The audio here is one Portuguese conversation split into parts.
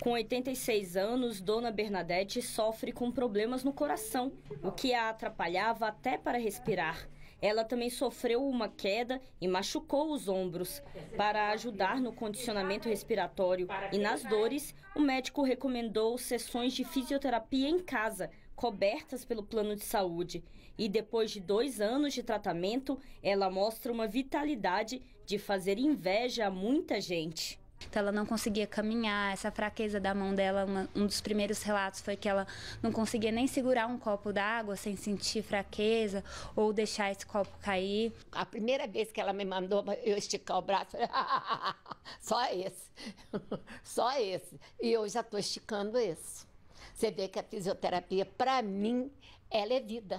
Com 86 anos, Dona Bernadette sofre com problemas no coração, o que a atrapalhava até para respirar. Ela também sofreu uma queda e machucou os ombros. Para ajudar no condicionamento respiratório e nas dores, o médico recomendou sessões de fisioterapia em casa, cobertas pelo plano de saúde. E depois de dois anos de tratamento, ela mostra uma vitalidade de fazer inveja a muita gente. Então ela não conseguia caminhar, essa fraqueza da mão dela, uma, um dos primeiros relatos foi que ela não conseguia nem segurar um copo d'água sem sentir fraqueza ou deixar esse copo cair. A primeira vez que ela me mandou eu esticar o braço, só esse, só esse. E eu já estou esticando esse. Você vê que a fisioterapia, para mim, ela é vida.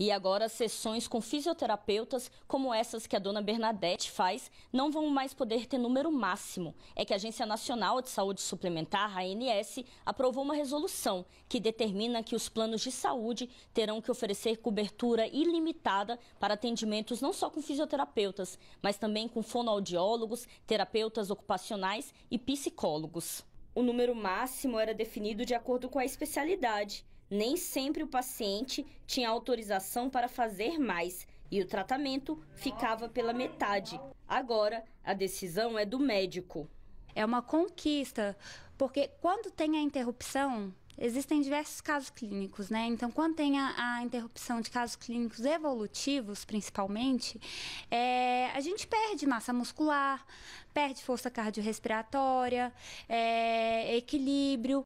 E agora, sessões com fisioterapeutas, como essas que a dona Bernadette faz, não vão mais poder ter número máximo. É que a Agência Nacional de Saúde Suplementar, ANS, aprovou uma resolução que determina que os planos de saúde terão que oferecer cobertura ilimitada para atendimentos não só com fisioterapeutas, mas também com fonoaudiólogos, terapeutas ocupacionais e psicólogos. O número máximo era definido de acordo com a especialidade nem sempre o paciente tinha autorização para fazer mais e o tratamento ficava pela metade. Agora, a decisão é do médico. É uma conquista, porque quando tem a interrupção, Existem diversos casos clínicos, né? Então, quando tem a, a interrupção de casos clínicos evolutivos, principalmente, é, a gente perde massa muscular, perde força cardiorrespiratória, é, equilíbrio.